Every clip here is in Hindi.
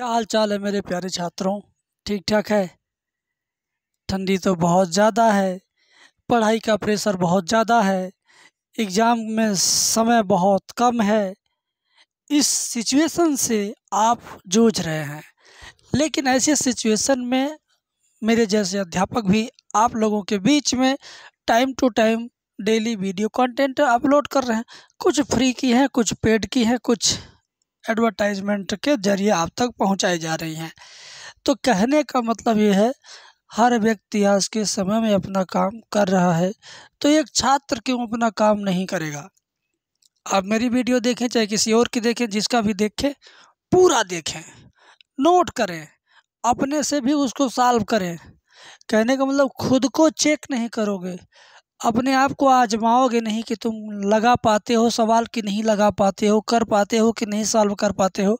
क्या हाल चाल है मेरे प्यारे छात्रों ठीक ठाक है ठंडी तो बहुत ज़्यादा है पढ़ाई का प्रेशर बहुत ज़्यादा है एग्ज़ाम में समय बहुत कम है इस सिचुएशन से आप जूझ रहे हैं लेकिन ऐसे सिचुएशन में मेरे जैसे अध्यापक भी आप लोगों के बीच में time to time daily video content upload कर रहे हैं कुछ फ्री की हैं कुछ पेड की हैं कुछ एडवर्टाइजमेंट के ज़रिए आप तक पहुँचाई जा रही हैं तो कहने का मतलब ये है हर व्यक्ति आज के समय में अपना काम कर रहा है तो एक छात्र क्यों अपना काम नहीं करेगा आप मेरी वीडियो देखें चाहे किसी और की देखें जिसका भी देखें पूरा देखें नोट करें अपने से भी उसको सॉल्व करें कहने का मतलब खुद को चेक नहीं करोगे अपने आप को आजमाओगे नहीं कि तुम लगा पाते हो सवाल कि नहीं लगा पाते हो कर पाते हो कि नहीं सॉल्व कर पाते हो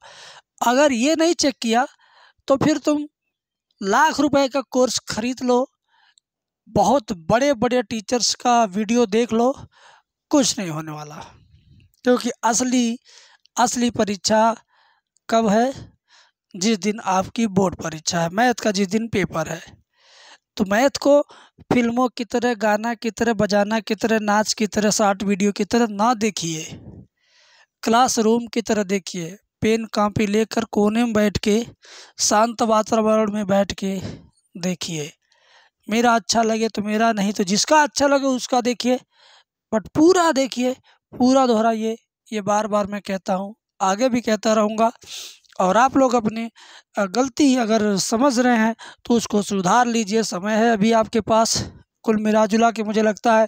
अगर ये नहीं चेक किया तो फिर तुम लाख रुपए का कोर्स खरीद लो बहुत बड़े बड़े टीचर्स का वीडियो देख लो कुछ नहीं होने वाला क्योंकि असली असली परीक्षा कब है जिस दिन आपकी बोर्ड परीक्षा है मैथ का जिस दिन पेपर है तो मैथ को फिल्मों की तरह गाना की तरह बजाना की तरह नाच की तरह शार्ट वीडियो की तरह ना देखिए क्लासरूम की तरह देखिए पेन कापी लेकर कोने में बैठ के शांत वातावरण में बैठ के देखिए मेरा अच्छा लगे तो मेरा नहीं तो जिसका अच्छा लगे उसका देखिए बट पूरा देखिए पूरा दोहराइए ये बार बार मैं कहता हूँ आगे भी कहता रहूँगा और आप लोग अपनी गलती अगर समझ रहे हैं तो उसको सुधार लीजिए समय है अभी आपके पास कुल मिला जुला के मुझे लगता है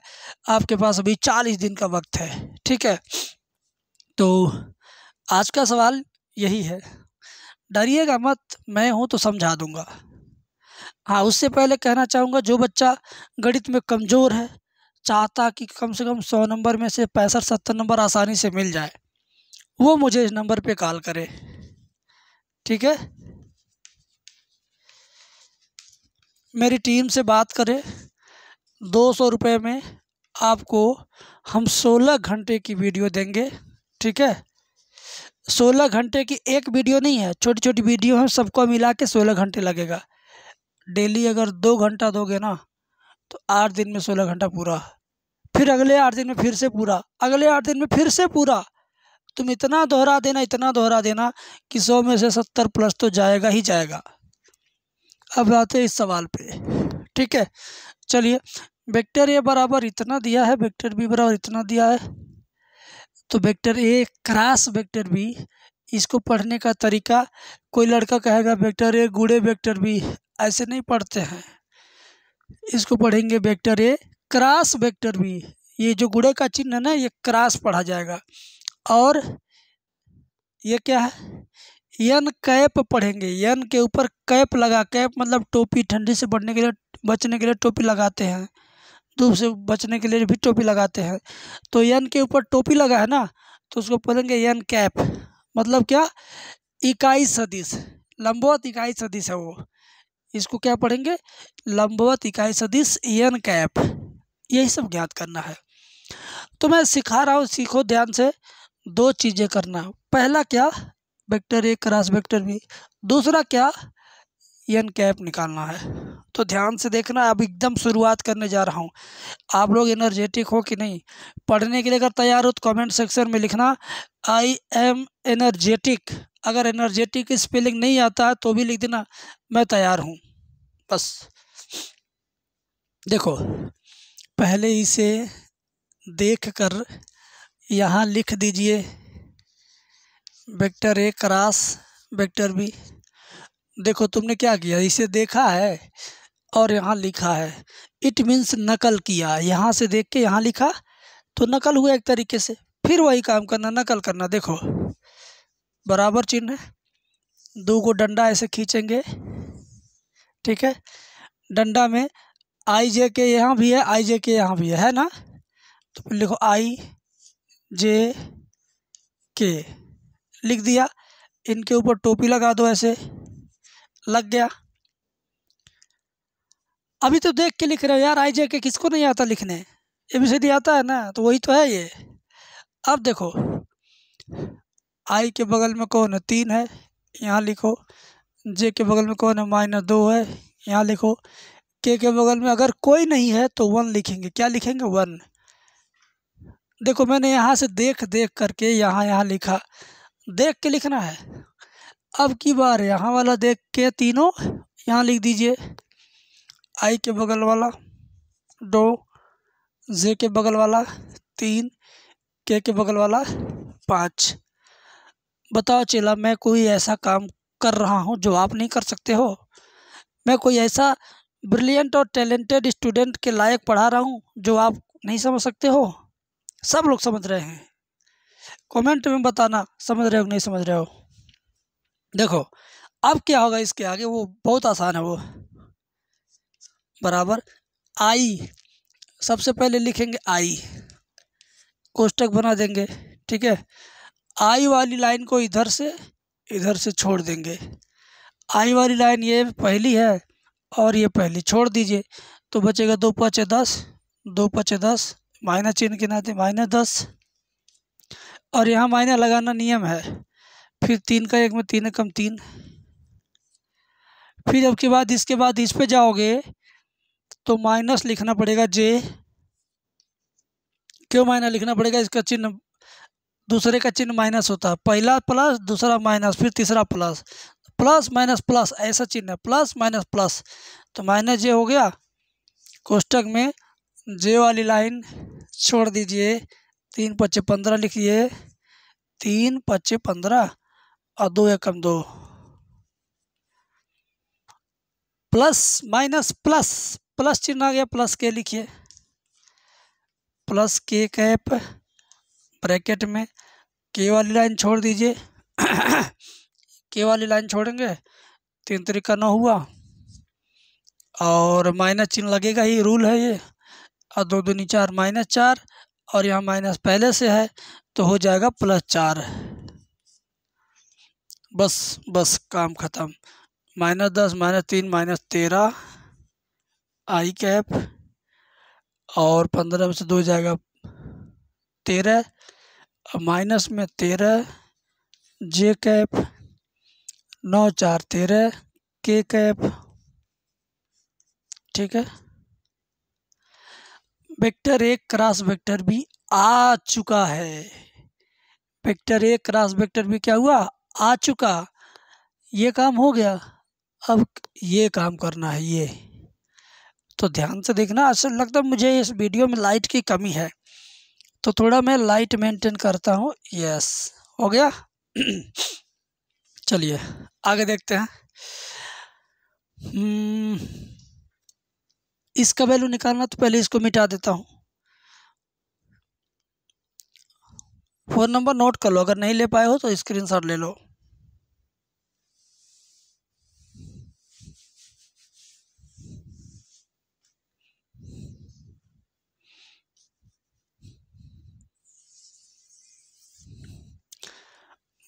आपके पास अभी चालीस दिन का वक्त है ठीक है तो आज का सवाल यही है डरिएगा मत मैं हूँ तो समझा दूँगा हाँ उससे पहले कहना चाहूँगा जो बच्चा गणित में कमज़ोर है चाहता कि कम से कम सौ नंबर में से पैंसठ सत्तर नंबर आसानी से मिल जाए वो मुझे इस नंबर पे कॉल करे ठीक है मेरी टीम से बात करें दो सौ रुपये में आपको हम सोलह घंटे की वीडियो देंगे ठीक है सोलह घंटे की एक वीडियो नहीं है छोटी छोटी वीडियो हम सबको मिला के सोलह घंटे लगेगा डेली अगर दो घंटा दोगे ना तो आठ दिन में सोलह घंटा पूरा फिर अगले आठ दिन में फिर से पूरा अगले आठ दिन में फिर से पूरा तुम इतना दोहरा देना इतना दोहरा देना कि सौ में से सत्तर प्लस तो जाएगा ही जाएगा अब आते हैं इस सवाल पे ठीक है चलिए वेक्टर ए बराबर इतना दिया है वेक्टर बी बराबर इतना दिया है तो vector A cross vector B इसको पढ़ने का तरीका कोई लड़का कहेगा वेक्टर ए गुड़े वेक्टर बी ऐसे नहीं पढ़ते हैं इसको पढ़ेंगे vector A cross vector B ये जो गुड़े का चिन्ह है ना ये क्रास पढ़ा जाएगा और ये क्या है यन कैप पढ़ेंगे यन के ऊपर कैप लगा कैप मतलब टोपी ठंडी से बढ़ने के लिए बचने के लिए टोपी लगाते हैं धूप से बचने के लिए भी टोपी लगाते हैं तो यन के ऊपर टोपी लगा है ना तो उसको पढ़ेंगे यन कैप मतलब क्या इकाई सदिश लंबवत इकाई सदिश है वो इसको क्या पढ़ेंगे लंबवत इकाई सदिश यन कैप यही सब ज्ञात करना है तो मैं सिखा रहा हूँ सीखो ध्यान से दो चीज़ें करना पहला क्या vector A cross vector B दूसरा क्या एन कैप निकालना है तो ध्यान से देखना अब एकदम शुरुआत करने जा रहा हूँ आप लोग एनर्जेटिक हो कि नहीं पढ़ने के लिए अगर तैयार हो तो कमेंट सेक्शन में लिखना आई एम एनर्जेटिक अगर एनर्जेटिक स्पेलिंग नहीं आता है तो भी लिख देना मैं तैयार हूँ बस देखो पहले इसे देख कर यहाँ लिख दीजिए vector A cross vector B देखो तुमने क्या किया इसे देखा है और यहाँ लिखा है इट मीन्स नकल किया यहाँ से देख के यहाँ लिखा तो नकल हुआ एक तरीके से फिर वही काम करना नकल करना देखो बराबर चिन्ह है दो को डंडा ऐसे खींचेंगे ठीक है डंडा में आई जे के यहाँ भी है आई जे के यहाँ भी है है ना तो फिर लिखो आई जे के लिख दिया इनके ऊपर टोपी लगा दो ऐसे लग गया अभी तो देख के लिख रहे हो यार आई जे के किसको नहीं आता लिखने ए बी सी डी आता है ना तो वही तो है ये अब देखो आई के बगल में कौन है तीन है यहाँ लिखो जे के बगल में कौन है माइनस दो है यहाँ लिखो के के बगल में अगर कोई नहीं है तो वन लिखेंगे क्या लिखेंगे वन देखो मैंने यहाँ से देख देख करके यहाँ यहाँ लिखा देख के लिखना है अब की बार यहाँ वाला देख के तीनों यहाँ लिख दीजिए आई के बगल वाला दो जे के बगल वाला तीन के के बगल वाला पाँच बताओ चेला मैं कोई ऐसा काम कर रहा हूँ जो आप नहीं कर सकते हो मैं कोई ऐसा ब्रिलियंट और टैलेंटेड स्टूडेंट के लायक पढ़ा रहा हूँ जो आप नहीं समझ सकते हो सब लोग समझ रहे हैं कमेंट में बताना समझ रहे हो नहीं समझ रहे हो देखो अब क्या होगा इसके आगे वो बहुत आसान है वो बराबर आई सबसे पहले लिखेंगे आई कोष्टक बना देंगे ठीक है आई वाली लाइन को इधर से इधर से छोड़ देंगे आई वाली लाइन ये पहली है और ये पहली छोड़ दीजिए तो बचेगा दो पाँच दस दो पाँच दस माइनस चिन्ह के नाते माइनस दस और यहाँ माइनस लगाना नियम है फिर तीन का एक में तीन कम तीन फिर अब के बाद इसके बाद इस पे जाओगे तो माइनस लिखना पड़ेगा जे क्यों माइनस लिखना पड़ेगा इसका चिन्ह दूसरे का चिन्ह माइनस होता है पहला प्लस दूसरा माइनस फिर तीसरा प्लस प्लस माइनस प्लस ऐसा चिन्ह है प्लस माइनस प्लस तो माइनस जे हो गया कोष्टक में जे वाली लाइन छोड़ दीजिए तीन पच्चे पंद्रह लिखिए तीन पच्चे पंद्रह और दो एकम दो प्लस माइनस प्लस प्लस चिन्ह आ गया प्लस के लिखिए प्लस के कैप ब्रैकेट में के वाली लाइन छोड़ दीजिए के वाली लाइन छोड़ेंगे तीन तरीका ना हुआ और माइनस चिन्ह लगेगा ही रूल है ये और दो दूनी चार माइनस चार और यहाँ माइनस पहले से है तो हो जाएगा प्लस चार बस बस काम ख़त्म माइनस दस माइनस तीन माइनस तेरह आई कैप और पंद्रह में से दो जाएगा तेरह माइनस में तेरह जे कैप नौ चार तेरह के कैप ठीक है वेक्टर ए क्रॉस वेक्टर भी आ चुका है वेक्टर ए क्रॉस वेक्टर भी क्या हुआ आ चुका ये काम हो गया अब ये काम करना है ये तो ध्यान से देखना असल लगता है मुझे इस वीडियो में लाइट की कमी है तो थोड़ा मैं लाइट मेंटेन करता हूँ यस हो गया चलिए आगे देखते हैं हम्म, इसका वैल्यू निकालना तो पहले इसको मिटा देता हूँ फ़ोन नंबर नोट कर लो अगर नहीं ले पाए हो तो स्क्रीनशॉट ले लो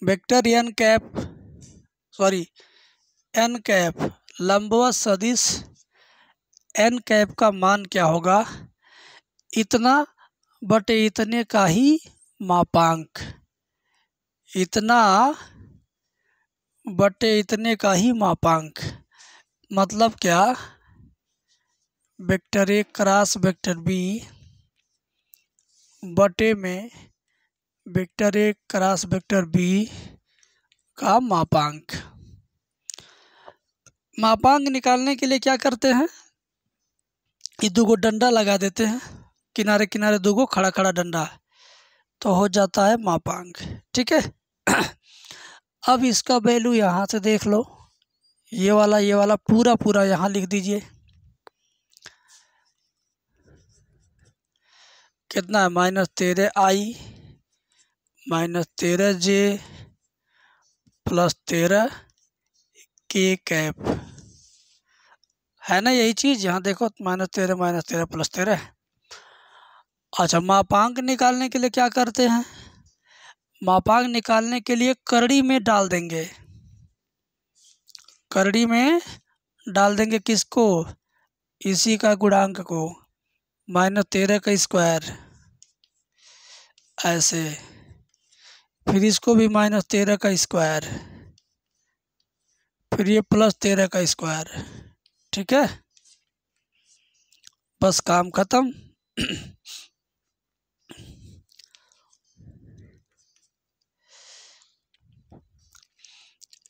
vector N cap sorry N cap लंबवत सदिश एन कैप का मान क्या होगा इतना बटे इतने का ही मापांक इतना बटे इतने का ही मापांक मतलब क्या vector A cross vector B बटे में vector A cross vector B का मापांक मापांक निकालने के लिए क्या करते हैं ये दो गो डंडा लगा देते हैं किनारे किनारे दो गो खड़ा खड़ा डंडा तो हो जाता है मापांग ठीक है अब इसका वैल्यू यहाँ से देख लो ये वाला ये वाला पूरा पूरा यहाँ लिख दीजिए कितना है माइनस तेरह आई माइनस तेरह जे प्लस तेरह के कैप है ना यही चीज़ यहाँ देखो माइनस तेरह माइनस तेरह प्लस तेरह अच्छा मापांक निकालने के लिए क्या करते हैं मापांक निकालने के लिए करड़ी में डाल देंगे करड़ी में डाल देंगे किसको इसी का गुणांक को माइनस तेरह का स्क्वायर ऐसे फिर इसको भी माइनस तेरह का स्क्वायर फिर ये प्लस तेरह का स्क्वायर ठीक है बस काम ख़त्म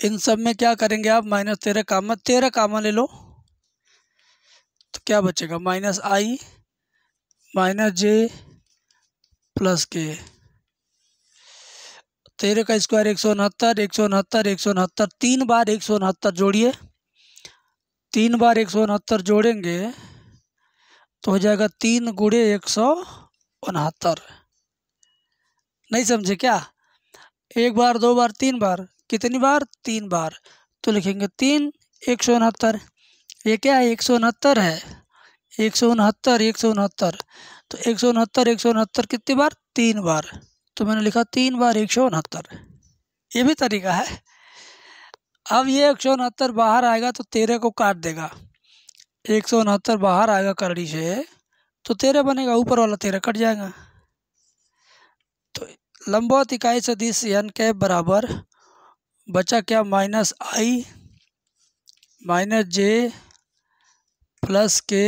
इन सब में क्या करेंगे आप माइनस तेरह काम तेरह कामा ले लो तो क्या बचेगा minus I minus J plus K तेरह का स्क्वायर एक सौ उनहत्तर एक सौ उनहत्तर एक सौ उनहत्तर तीन बार एक सौ उनहत्तर जोड़िए तीन बार एक सौ उनहत्तर जोड़ेंगे तो हो जाएगा तीन गुड़े एक सौ उनहत्तर नहीं समझे क्या एक बार दो बार तीन बार कितनी बार तीन बार तो लिखेंगे तीन एक सौ उनहत्तर ये क्या है एक सौ उनहत्तर है एक सौ उनहत्तर एक सौ उनहत्तर तो एक सौ उनहत्तर एक सौ उनहत्तर कितनी बार तीन बार तो मैंने लिखा तीन बार एक सौ उनहत्तर ये भी तरीका है अब ये एक सौ उनहत्तर बाहर आएगा तो तेरह को काट देगा एक सौ उनहत्तर बाहर आएगा करड़ी से तो तेरह बनेगा ऊपर वाला तेरह कट जाएगा तो लंबवत इकाई सदिश एन के बराबर बचा क्या minus I minus J plus K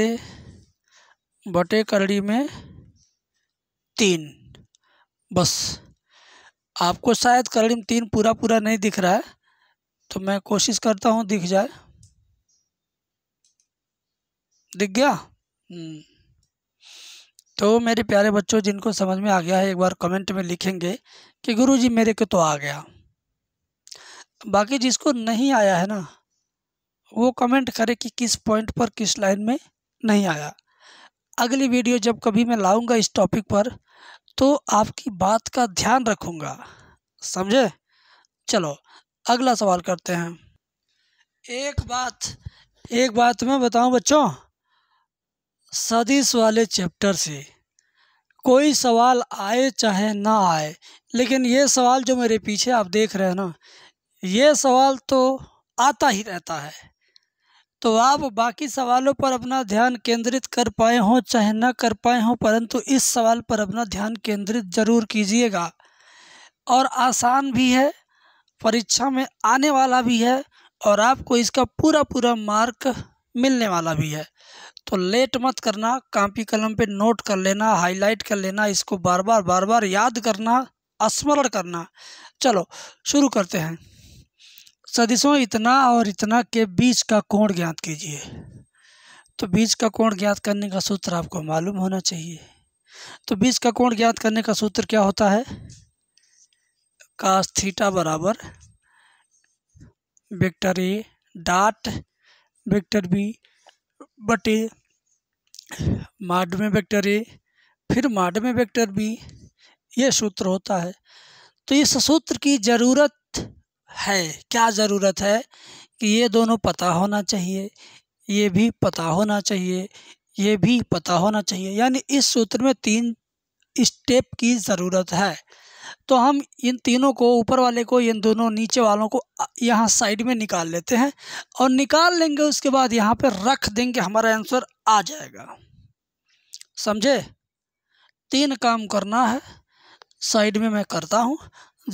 बटे करड़ी में तीन बस आपको शायद करड़ी में तीन पूरा पूरा नहीं दिख रहा है तो मैं कोशिश करता हूँ दिख जाए दिख गया हम्म। तो मेरे प्यारे बच्चों जिनको समझ में आ गया है एक बार कमेंट में लिखेंगे कि गुरु जी मेरे को तो आ गया बाकी जिसको नहीं आया है ना वो कमेंट करे कि किस पॉइंट पर किस लाइन में नहीं आया अगली वीडियो जब कभी मैं लाऊंगा इस टॉपिक पर तो आपकी बात का ध्यान रखूंगा समझे चलो अगला सवाल करते हैं एक बात एक बात मैं बताऊं बच्चों सदिश वाले चैप्टर से कोई सवाल आए चाहे ना आए लेकिन ये सवाल जो मेरे पीछे आप देख रहे हैं ना ये सवाल तो आता ही रहता है तो आप बाकी सवालों पर अपना ध्यान केंद्रित कर पाए हों चाहे ना कर पाए हों परंतु इस सवाल पर अपना ध्यान केंद्रित ज़रूर कीजिएगा और आसान भी है परीक्षा में आने वाला भी है और आपको इसका पूरा पूरा मार्क मिलने वाला भी है तो लेट मत करना कापी कलम पे नोट कर लेना हाईलाइट कर लेना इसको बार बार बार बार याद करना स्मरण करना चलो शुरू करते हैं सदिशों इतना और इतना के बीच का कोण ज्ञात कीजिए तो बीच का कोण ज्ञात करने का सूत्र आपको मालूम होना चाहिए तो बीच का कोण ज्ञात करने का सूत्र क्या होता है कास थीटा बराबर vector A dot vector B बटे माड में वेक्टर ए फिर माड में वेक्टर बी ये सूत्र होता है तो इस सूत्र की ज़रूरत है क्या ज़रूरत है कि ये दोनों पता होना चाहिए ये भी पता होना चाहिए ये भी पता होना चाहिए यानी इस सूत्र में तीन स्टेप की ज़रूरत है तो हम इन तीनों को ऊपर वाले को इन दोनों नीचे वालों को यहाँ साइड में निकाल लेते हैं और निकाल लेंगे उसके बाद यहाँ पर रख देंगे हमारा आंसर आ जाएगा समझे तीन काम करना है साइड में मैं करता हूँ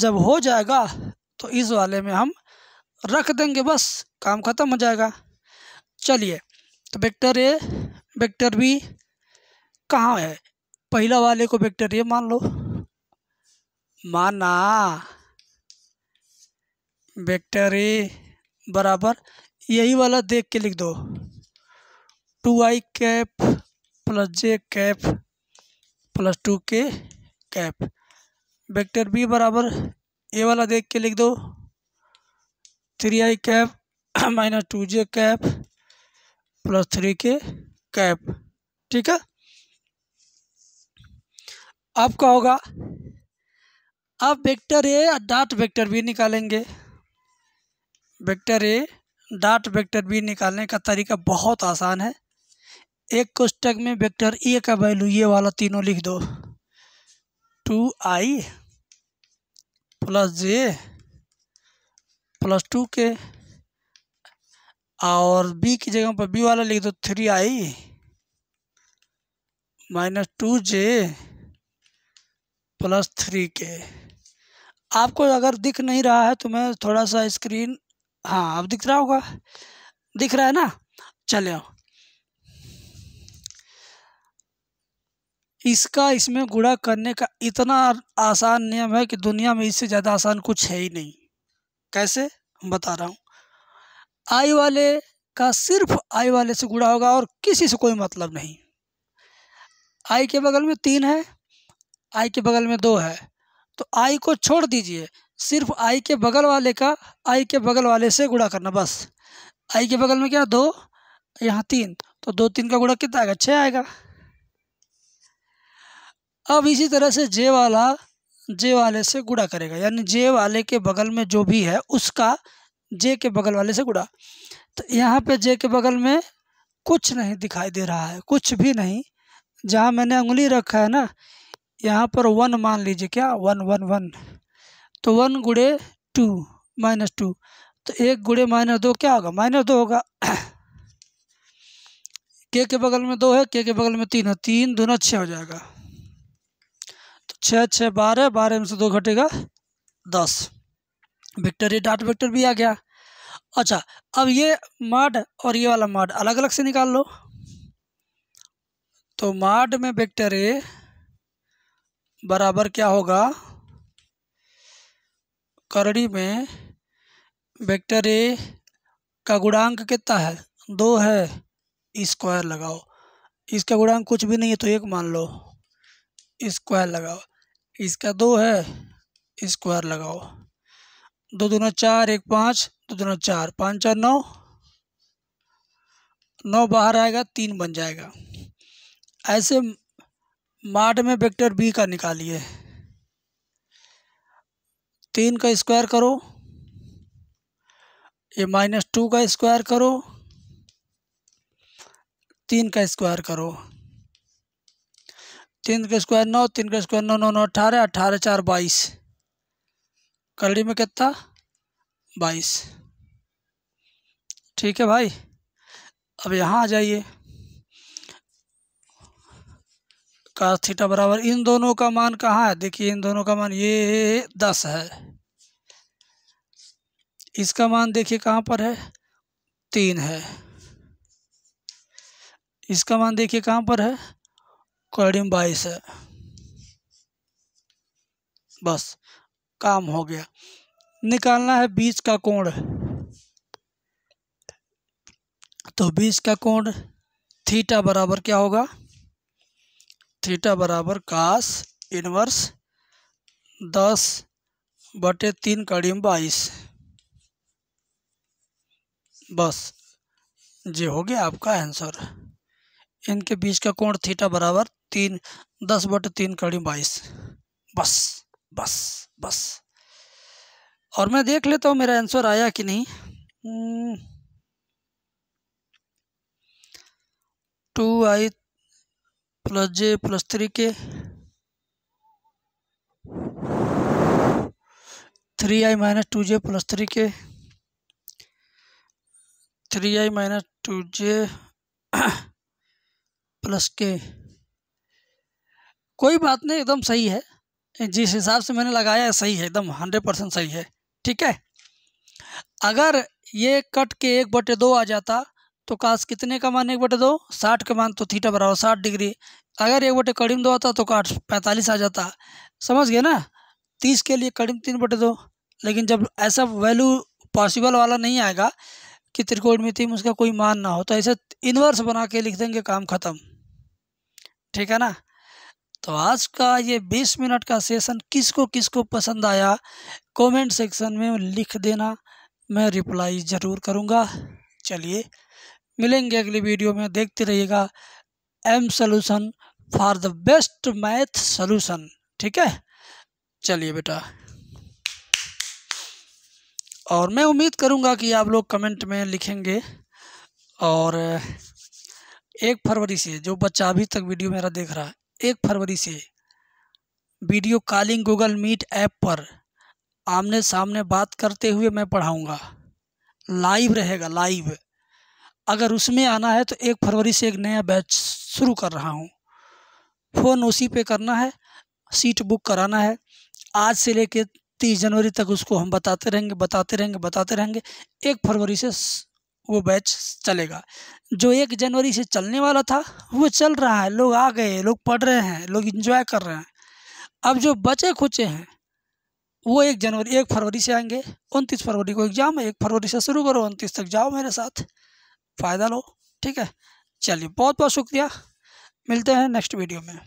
जब हो जाएगा तो इस वाले में हम रख देंगे बस काम ख़त्म हो जाएगा चलिए तो वेक्टर ए वेक्टर बी कहाँ है पहला वाले को वेक्टर ए मान लो माना वेक्टर बराबर यही वाला देख के लिख दो two I cap plus J cap plus two K cap vector B बराबर ए वाला देख के लिख दो three I cap minus two J cap plus three K cap ठीक है आपका होगा अब vector A dot vector B निकालेंगे vector A dot vector B निकालने का तरीका बहुत आसान है एक कोष्टक में वेक्टर ए का वैल्यू ये वाला तीनों लिख दो two I plus J plus two K और बी की जगह पर बी वाला लिख दो three I minus two J plus three K आपको अगर दिख नहीं रहा है तो मैं थोड़ा सा स्क्रीन हाँ अब दिख रहा होगा दिख रहा है ना चले इसका इसमें गुड़ा करने का इतना आसान नियम है कि दुनिया में इससे ज़्यादा आसान कुछ है ही नहीं कैसे बता रहा हूँ आई वाले का सिर्फ आई वाले से गुड़ा होगा और किसी से कोई मतलब नहीं आई के बगल में तीन है आई के बगल में दो है तो आई को छोड़ दीजिए सिर्फ आई के बगल वाले का आई के बगल वाले से गुड़ा करना बस आई के बगल में क्या दो यहाँ तीन तो दो तीन का गुड़ा कितना आएगा छः आएगा अब इसी तरह से जे वाला जे वाले से गुड़ा करेगा यानी जे वाले के बगल में जो भी है उसका जे के बगल वाले से गुड़ा तो यहाँ पे जे के बगल में कुछ नहीं दिखाई दे रहा है कुछ भी नहीं जहाँ मैंने उंगली रखा है ना यहाँ पर वन मान लीजिए क्या वन वन वन तो वन गुड़े टू माइनस टू तो एक गुड़े माइनस दो क्या होगा माइनस दो होगा के के बगल में दो है के के बगल में तीन है तीन दोनों छः हो जाएगा तो छः छः बारह बारह में से दो घटेगा दस विक्टर ये डॉट विक्टर भी आ गया अच्छा अब ये माड और ये वाला माड अलग अलग से निकाल लो तो माड में वेक्टर ए बराबर क्या होगा करड़ी में वेक्टर ए का गुणांक कितना है दो है स्क्वायर e लगाओ इसका गुणांक कुछ भी नहीं है तो एक मान लो स्क्वायर e लगाओ इसका दो है स्क्वायर e लगाओ दो दोनों चार एक पाँच दो दोनों चार पाँच चार नौ नौ बाहर आएगा तीन बन जाएगा ऐसे माड में वेक्टर बी का निकालिए तीन का स्क्वायर करो ये माइनस टू का स्क्वायर करो तीन का स्क्वायर करो तीन का स्क्वायर नौ तीन का स्क्वायर नौ नौ नौ अठारह अट्ठारह चार बाईस कलड़ी में कितना बाईस ठीक है भाई अब यहाँ आ जाइए कास थीटा बराबर इन दोनों का मान कहाँ है देखिए इन दोनों का मान ये दस है इसका मान देखिए कहाँ पर है तीन है इसका मान देखिए कहाँ पर है कॉडियम बाईस है बस काम हो गया निकालना है बीच का कोण तो बीच का कोण थीटा बराबर क्या होगा थीटा बराबर कास इनवर्स दस बटे तीन कड़ीम बाईस बस जी हो गया आपका आंसर इनके बीच का कोण थीटा बराबर तीन दस बटे तीन कड़ीम बाईस बस बस बस और मैं देख लेता हूँ मेरा आंसर आया कि नहीं hmm, two I plus J plus three K three I minus two J plus three K three I minus two J plus K कोई बात नहीं एकदम सही है जिस हिसाब से मैंने लगाया है सही है एकदम हंड्रेड परसेंट सही है ठीक है अगर ये कट के एक बटे दो आ जाता तो काश कितने का मान एक बटे दो साठ का मान तो थीटा बराबर साठ डिग्री अगर एक बटे करीम दो आता तो काट पैंतालीस आ जाता समझ गए ना तीस के लिए कड़ीम तीन बटे दो लेकिन जब ऐसा वैल्यू पॉसिबल वाला नहीं आएगा कि त्रिकोण में उसका कोई मान ना हो तो ऐसे इन्वर्स बना के लिख देंगे काम ख़त्म ठीक है ना तो आज का ये 20 मिनट का सेशन किसको किसको पसंद आया कमेंट सेक्शन में लिख देना मैं रिप्लाई ज़रूर करूँगा चलिए मिलेंगे अगली वीडियो में देखते रहिएगा M solution for the best math solution ठीक है चलिए बेटा और मैं उम्मीद करूंगा कि आप लोग कमेंट में लिखेंगे और एक फरवरी से जो बच्चा अभी तक वीडियो मेरा देख रहा है एक फरवरी से video calling Google Meet app पर आमने सामने बात करते हुए मैं पढ़ाऊँगा लाइव रहेगा लाइव अगर उसमें आना है तो एक फरवरी से एक नया बैच शुरू कर रहा हूँ फ़ोन उसी पे करना है सीट बुक कराना है आज से लेके तीस जनवरी तक उसको हम बताते रहेंगे बताते रहेंगे बताते रहेंगे एक फरवरी से वो बैच चलेगा जो एक जनवरी से चलने वाला था वो चल रहा है लोग आ गए लोग पढ़ रहे हैं लोग इंजॉय कर रहे हैं अब जो बचे खुचे हैं वो एक जनवरी एक फरवरी से आएंगे उनतीस फरवरी को एग्ज़ाम है एक फरवरी से शुरू करो उनतीस तक जाओ मेरे साथ फ़ायदा लो ठीक है चलिए बहुत बहुत शुक्रिया मिलते हैं नेक्स्ट वीडियो में